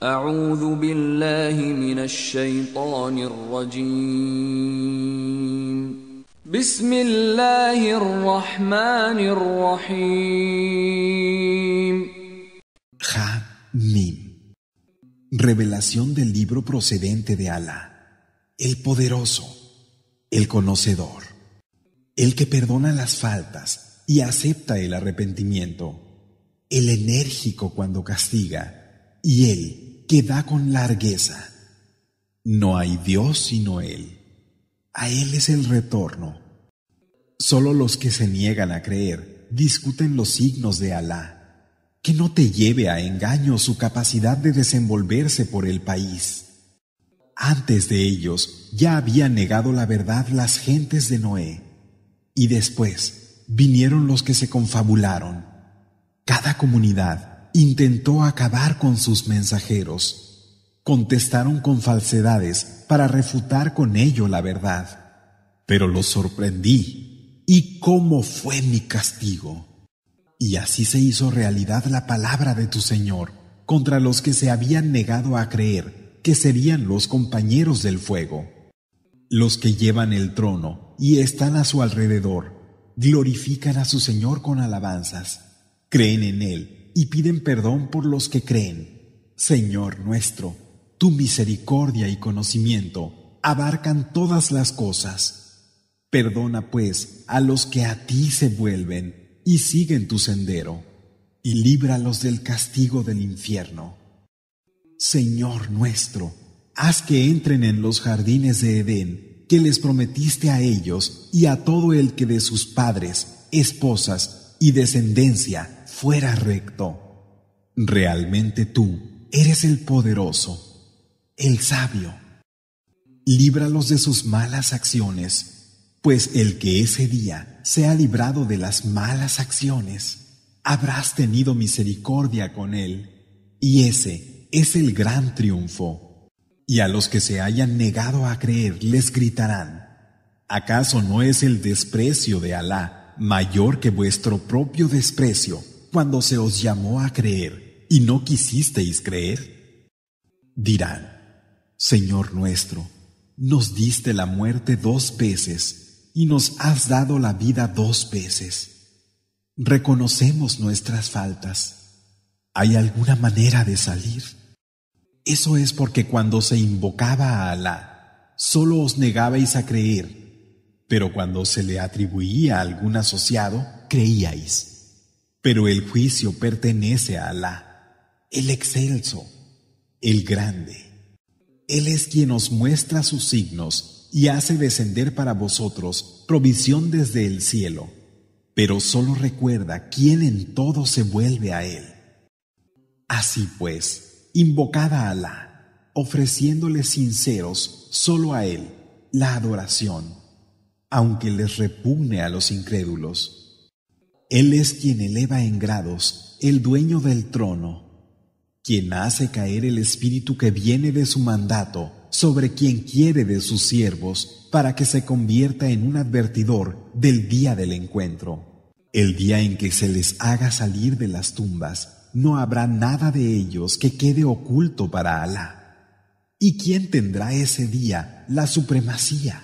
Revelación del libro procedente de Alá, el poderoso, el conocedor, el que perdona las faltas y acepta el arrepentimiento, el enérgico cuando castiga, y él que da con largueza. No hay Dios sino Él. A Él es el retorno. Solo los que se niegan a creer discuten los signos de Alá. Que no te lleve a engaño su capacidad de desenvolverse por el país. Antes de ellos ya habían negado la verdad las gentes de Noé. Y después vinieron los que se confabularon. Cada comunidad intentó acabar con sus mensajeros. Contestaron con falsedades para refutar con ello la verdad. Pero los sorprendí. ¿Y cómo fue mi castigo? Y así se hizo realidad la palabra de tu Señor contra los que se habían negado a creer que serían los compañeros del fuego. Los que llevan el trono y están a su alrededor glorifican a su Señor con alabanzas, creen en Él y piden perdón por los que creen. Señor nuestro, tu misericordia y conocimiento abarcan todas las cosas. Perdona pues a los que a ti se vuelven y siguen tu sendero, y líbralos del castigo del infierno. Señor nuestro, haz que entren en los jardines de Edén que les prometiste a ellos y a todo el que de sus padres, esposas y descendencia fuera recto. Realmente tú eres el poderoso, el sabio. Líbralos de sus malas acciones, pues el que ese día sea librado de las malas acciones, habrás tenido misericordia con él, y ese es el gran triunfo. Y a los que se hayan negado a creer les gritarán, ¿acaso no es el desprecio de Alá mayor que vuestro propio desprecio? cuando se os llamó a creer y no quisisteis creer? Dirán, Señor nuestro, nos diste la muerte dos veces y nos has dado la vida dos veces. Reconocemos nuestras faltas. ¿Hay alguna manera de salir? Eso es porque cuando se invocaba a Alá, solo os negabais a creer, pero cuando se le atribuía a algún asociado, creíais. Pero el juicio pertenece a Alá, el excelso, el grande. Él es quien os muestra sus signos y hace descender para vosotros provisión desde el cielo. Pero solo recuerda quién en todo se vuelve a Él. Así pues, invocad a Alá, ofreciéndole sinceros solo a Él la adoración, aunque les repugne a los incrédulos. Él es quien eleva en grados, el dueño del trono, quien hace caer el espíritu que viene de su mandato sobre quien quiere de sus siervos para que se convierta en un advertidor del día del encuentro. El día en que se les haga salir de las tumbas, no habrá nada de ellos que quede oculto para Alá. ¿Y quién tendrá ese día la supremacía?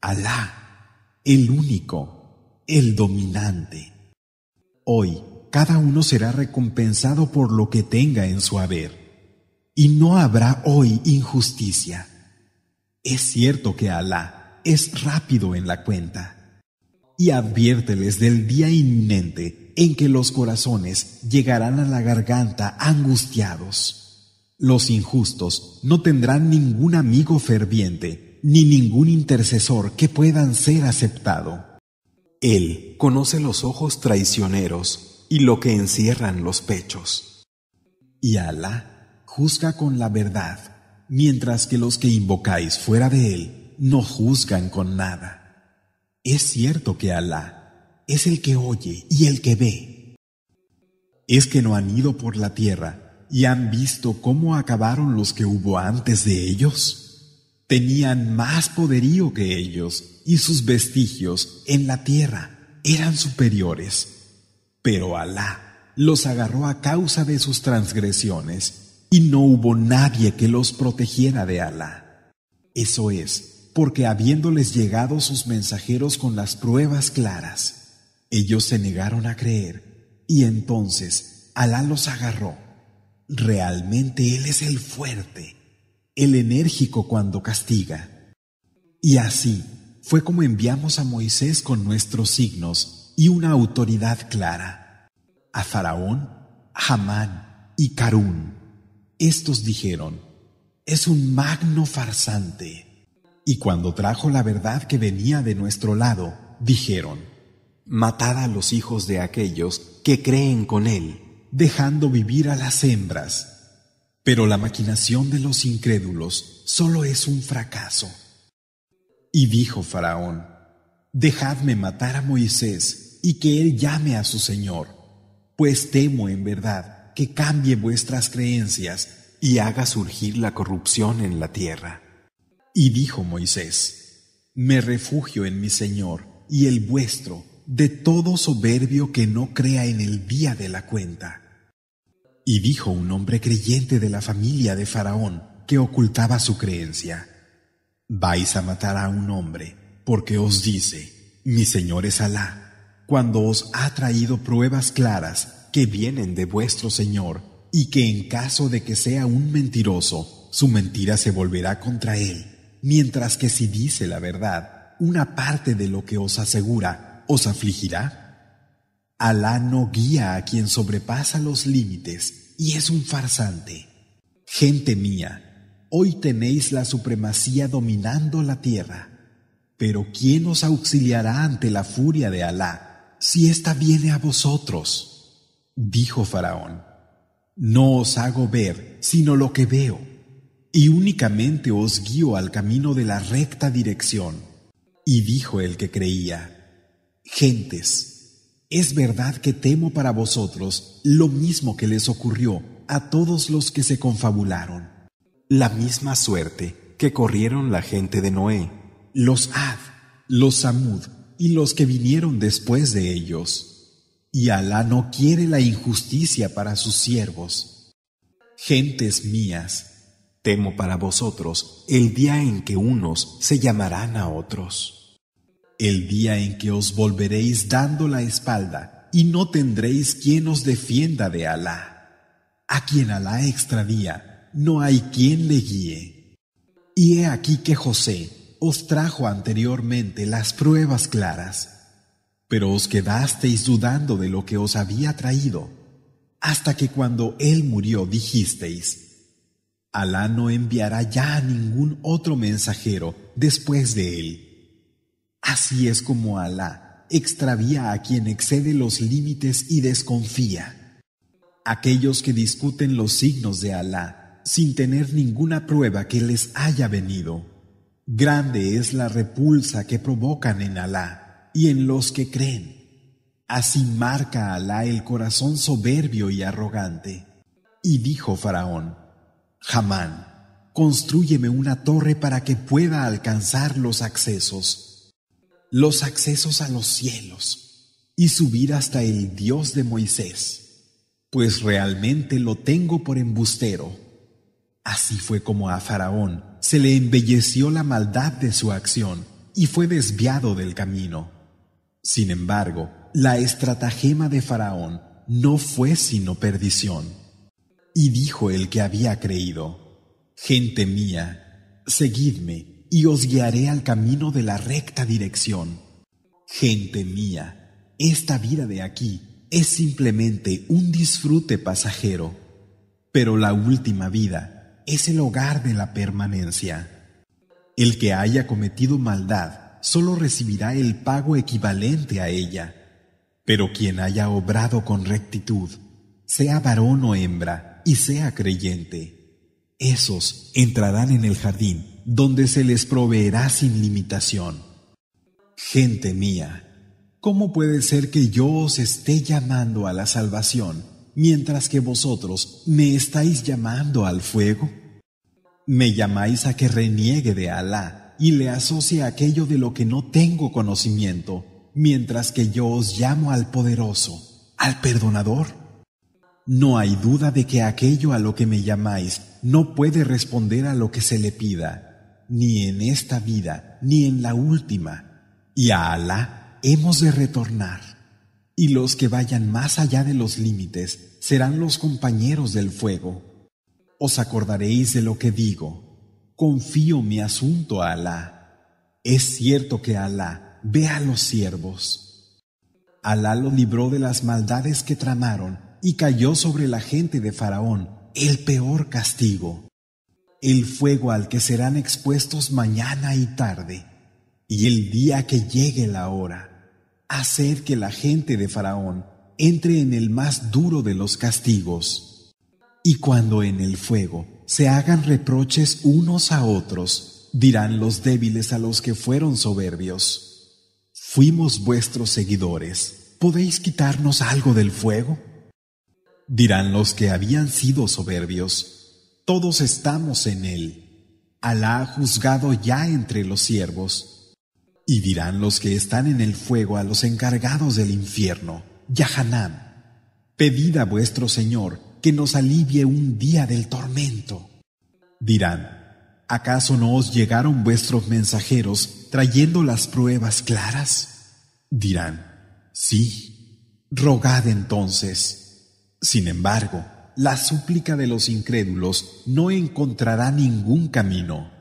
Alá, el único, el dominante. Hoy cada uno será recompensado por lo que tenga en su haber, y no habrá hoy injusticia. Es cierto que Alá es rápido en la cuenta. Y adviérteles del día inminente en que los corazones llegarán a la garganta angustiados. Los injustos no tendrán ningún amigo ferviente, ni ningún intercesor que puedan ser aceptado. Él conoce los ojos traicioneros y lo que encierran los pechos. Y Alá juzga con la verdad, mientras que los que invocáis fuera de Él no juzgan con nada. Es cierto que Alá es el que oye y el que ve. Es que no han ido por la tierra y han visto cómo acabaron los que hubo antes de ellos. Tenían más poderío que ellos y sus vestigios en la tierra eran superiores. Pero Alá los agarró a causa de sus transgresiones y no hubo nadie que los protegiera de Alá. Eso es, porque habiéndoles llegado sus mensajeros con las pruebas claras, ellos se negaron a creer y entonces Alá los agarró. Realmente Él es el fuerte, el enérgico cuando castiga. Y así, fue como enviamos a Moisés con nuestros signos y una autoridad clara. A Faraón, Hamán y Carún. Estos dijeron, es un magno farsante. Y cuando trajo la verdad que venía de nuestro lado, dijeron, matad a los hijos de aquellos que creen con él, dejando vivir a las hembras. Pero la maquinación de los incrédulos solo es un fracaso. Y dijo Faraón, Dejadme matar a Moisés y que él llame a su Señor, pues temo en verdad que cambie vuestras creencias y haga surgir la corrupción en la tierra. Y dijo Moisés, Me refugio en mi Señor y el vuestro de todo soberbio que no crea en el día de la cuenta. Y dijo un hombre creyente de la familia de Faraón que ocultaba su creencia vais a matar a un hombre, porque os dice, mi Señor es Alá, cuando os ha traído pruebas claras que vienen de vuestro Señor, y que en caso de que sea un mentiroso, su mentira se volverá contra él, mientras que si dice la verdad, una parte de lo que os asegura os afligirá. Alá no guía a quien sobrepasa los límites y es un farsante. Gente mía, Hoy tenéis la supremacía dominando la tierra, pero ¿quién os auxiliará ante la furia de Alá si ésta viene a vosotros? Dijo Faraón, no os hago ver sino lo que veo, y únicamente os guío al camino de la recta dirección. Y dijo el que creía, Gentes, es verdad que temo para vosotros lo mismo que les ocurrió a todos los que se confabularon la misma suerte que corrieron la gente de Noé, los Ad, los Samud y los que vinieron después de ellos. Y Alá no quiere la injusticia para sus siervos. Gentes mías, temo para vosotros el día en que unos se llamarán a otros. El día en que os volveréis dando la espalda y no tendréis quien os defienda de Alá. A quien Alá extradía no hay quien le guíe. Y he aquí que José os trajo anteriormente las pruebas claras, pero os quedasteis dudando de lo que os había traído, hasta que cuando él murió dijisteis, Alá no enviará ya a ningún otro mensajero después de él. Así es como Alá extravía a quien excede los límites y desconfía. Aquellos que discuten los signos de Alá sin tener ninguna prueba que les haya venido. Grande es la repulsa que provocan en Alá y en los que creen. Así marca Alá el corazón soberbio y arrogante. Y dijo Faraón, Jamán, construyeme una torre para que pueda alcanzar los accesos, los accesos a los cielos, y subir hasta el Dios de Moisés, pues realmente lo tengo por embustero. Así fue como a Faraón se le embelleció la maldad de su acción y fue desviado del camino. Sin embargo, la estratagema de Faraón no fue sino perdición. Y dijo el que había creído, Gente mía, seguidme y os guiaré al camino de la recta dirección. Gente mía, esta vida de aquí es simplemente un disfrute pasajero, pero la última vida es el hogar de la permanencia. El que haya cometido maldad solo recibirá el pago equivalente a ella, pero quien haya obrado con rectitud, sea varón o hembra, y sea creyente, esos entrarán en el jardín donde se les proveerá sin limitación. Gente mía, ¿cómo puede ser que yo os esté llamando a la salvación? mientras que vosotros me estáis llamando al fuego? Me llamáis a que reniegue de Alá y le asocie aquello de lo que no tengo conocimiento, mientras que yo os llamo al poderoso, al perdonador. No hay duda de que aquello a lo que me llamáis no puede responder a lo que se le pida, ni en esta vida, ni en la última, y a Alá hemos de retornar. Y los que vayan más allá de los límites serán los compañeros del fuego. Os acordaréis de lo que digo. Confío mi asunto a Alá. Es cierto que Alá ve a los siervos. Alá lo libró de las maldades que tramaron y cayó sobre la gente de Faraón el peor castigo, el fuego al que serán expuestos mañana y tarde, y el día que llegue la hora. Haced que la gente de Faraón entre en el más duro de los castigos. Y cuando en el fuego se hagan reproches unos a otros, dirán los débiles a los que fueron soberbios. Fuimos vuestros seguidores, ¿podéis quitarnos algo del fuego? Dirán los que habían sido soberbios, todos estamos en él. Alá ha juzgado ya entre los siervos. Y dirán los que están en el fuego a los encargados del infierno, Yahanam, pedid a vuestro Señor que nos alivie un día del tormento. Dirán, ¿acaso no os llegaron vuestros mensajeros trayendo las pruebas claras? Dirán, sí, rogad entonces. Sin embargo, la súplica de los incrédulos no encontrará ningún camino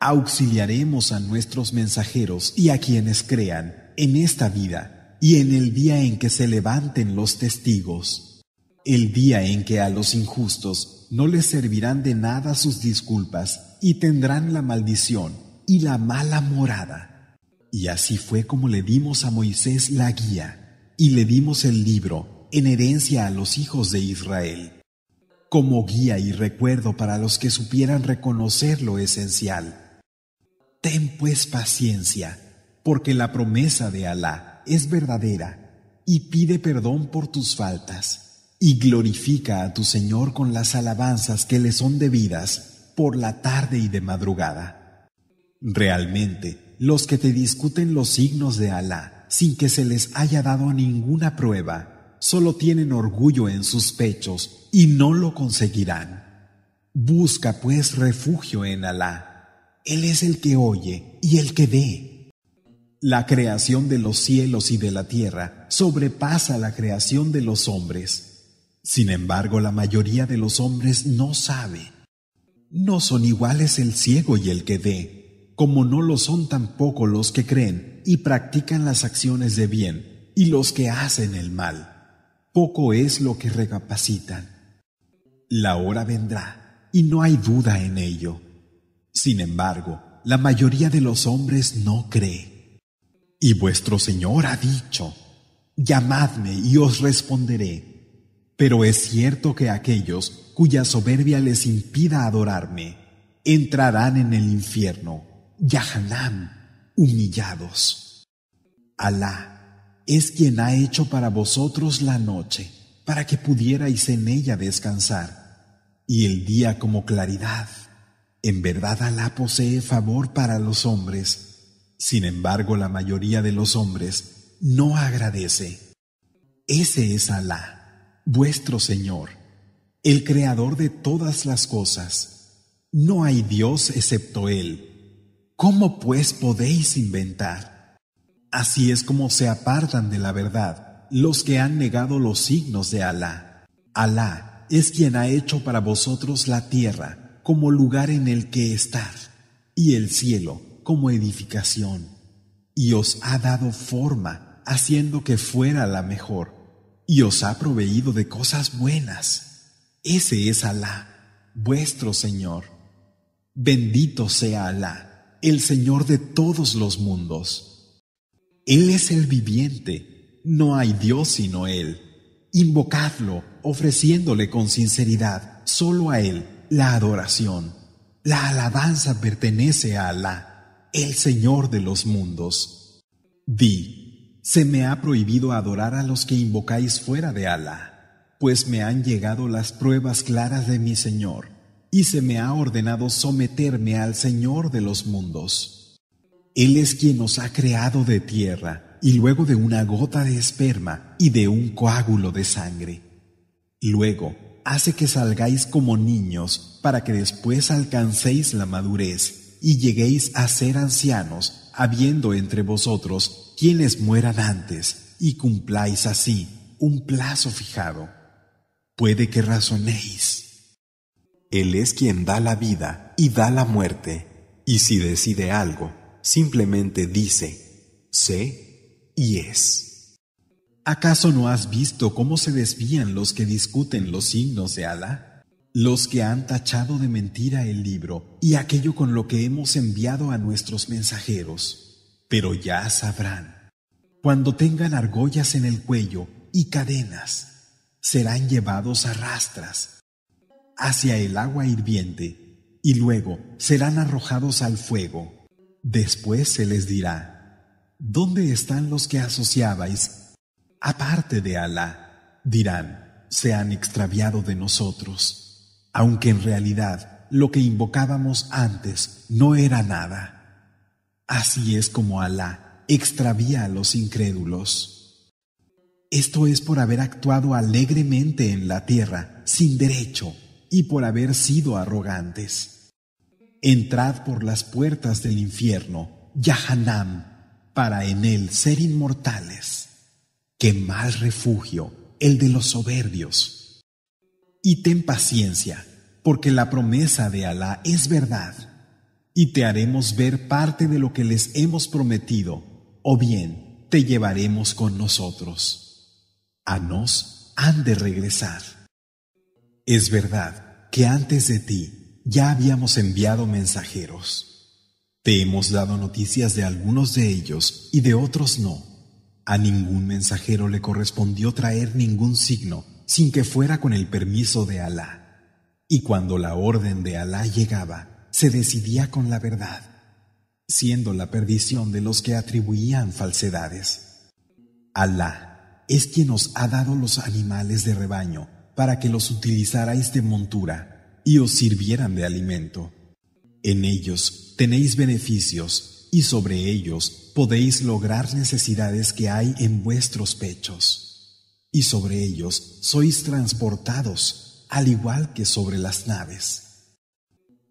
auxiliaremos a nuestros mensajeros y a quienes crean en esta vida y en el día en que se levanten los testigos, el día en que a los injustos no les servirán de nada sus disculpas y tendrán la maldición y la mala morada. Y así fue como le dimos a Moisés la guía y le dimos el libro en herencia a los hijos de Israel, como guía y recuerdo para los que supieran reconocer lo esencial. Ten pues paciencia, porque la promesa de Alá es verdadera, y pide perdón por tus faltas, y glorifica a tu Señor con las alabanzas que le son debidas por la tarde y de madrugada. Realmente, los que te discuten los signos de Alá sin que se les haya dado ninguna prueba, solo tienen orgullo en sus pechos y no lo conseguirán. Busca pues refugio en Alá él es el que oye y el que ve. La creación de los cielos y de la tierra sobrepasa la creación de los hombres. Sin embargo, la mayoría de los hombres no sabe. No son iguales el ciego y el que ve, como no lo son tampoco los que creen y practican las acciones de bien y los que hacen el mal. Poco es lo que recapacitan. La hora vendrá, y no hay duda en ello. Sin embargo, la mayoría de los hombres no cree. Y vuestro Señor ha dicho, llamadme y os responderé. Pero es cierto que aquellos cuya soberbia les impida adorarme, entrarán en el infierno, Yahanam, humillados. Alá es quien ha hecho para vosotros la noche, para que pudierais en ella descansar, y el día como claridad. En verdad Alá posee favor para los hombres. Sin embargo, la mayoría de los hombres no agradece. Ese es Alá, vuestro Señor, el creador de todas las cosas. No hay Dios excepto Él. ¿Cómo pues podéis inventar? Así es como se apartan de la verdad los que han negado los signos de Alá. Alá es quien ha hecho para vosotros la tierra como lugar en el que estar, y el cielo como edificación, y os ha dado forma haciendo que fuera la mejor, y os ha proveído de cosas buenas. Ese es Alá, vuestro Señor. Bendito sea Alá, el Señor de todos los mundos. Él es el viviente, no hay Dios sino Él. Invocadlo, ofreciéndole con sinceridad, solo a Él la adoración, la alabanza pertenece a Alá, el Señor de los mundos. Di, se me ha prohibido adorar a los que invocáis fuera de Alá, pues me han llegado las pruebas claras de mi Señor, y se me ha ordenado someterme al Señor de los mundos. Él es quien nos ha creado de tierra, y luego de una gota de esperma y de un coágulo de sangre. Luego, hace que salgáis como niños para que después alcancéis la madurez y lleguéis a ser ancianos, habiendo entre vosotros quienes mueran antes, y cumpláis así un plazo fijado. Puede que razonéis. Él es quien da la vida y da la muerte, y si decide algo, simplemente dice, sé y es. ¿Acaso no has visto cómo se desvían los que discuten los signos de Alá? Los que han tachado de mentira el libro y aquello con lo que hemos enviado a nuestros mensajeros. Pero ya sabrán, cuando tengan argollas en el cuello y cadenas, serán llevados a rastras hacia el agua hirviente y luego serán arrojados al fuego. Después se les dirá, ¿dónde están los que asociabais aparte de Alá, dirán, se han extraviado de nosotros, aunque en realidad lo que invocábamos antes no era nada. Así es como Alá extravía a los incrédulos. Esto es por haber actuado alegremente en la tierra, sin derecho, y por haber sido arrogantes. Entrad por las puertas del infierno, Yahanam, para en él ser inmortales qué mal refugio el de los soberbios. Y ten paciencia, porque la promesa de Alá es verdad, y te haremos ver parte de lo que les hemos prometido, o bien te llevaremos con nosotros. A nos han de regresar. Es verdad que antes de ti ya habíamos enviado mensajeros. Te hemos dado noticias de algunos de ellos y de otros no a ningún mensajero le correspondió traer ningún signo sin que fuera con el permiso de Alá. Y cuando la orden de Alá llegaba, se decidía con la verdad, siendo la perdición de los que atribuían falsedades. Alá es quien os ha dado los animales de rebaño para que los utilizarais de montura y os sirvieran de alimento. En ellos tenéis beneficios y sobre ellos podéis lograr necesidades que hay en vuestros pechos, y sobre ellos sois transportados, al igual que sobre las naves.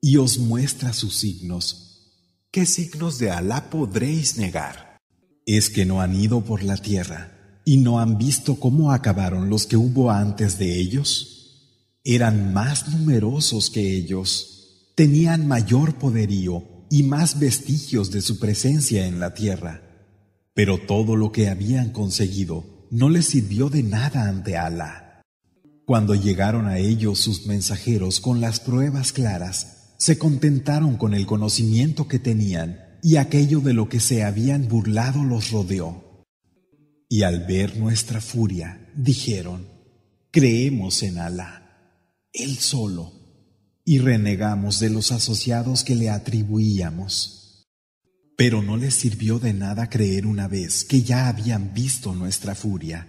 Y os muestra sus signos. ¿Qué signos de Alá podréis negar? Es que no han ido por la tierra, y no han visto cómo acabaron los que hubo antes de ellos. Eran más numerosos que ellos, tenían mayor poderío y más vestigios de su presencia en la tierra. Pero todo lo que habían conseguido no les sirvió de nada ante Alá. Cuando llegaron a ellos sus mensajeros con las pruebas claras, se contentaron con el conocimiento que tenían y aquello de lo que se habían burlado los rodeó. Y al ver nuestra furia, dijeron, Creemos en Alá, Él solo y renegamos de los asociados que le atribuíamos. Pero no les sirvió de nada creer una vez que ya habían visto nuestra furia.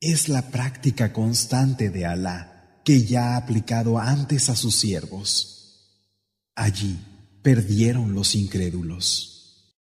Es la práctica constante de Alá que ya ha aplicado antes a sus siervos. Allí perdieron los incrédulos.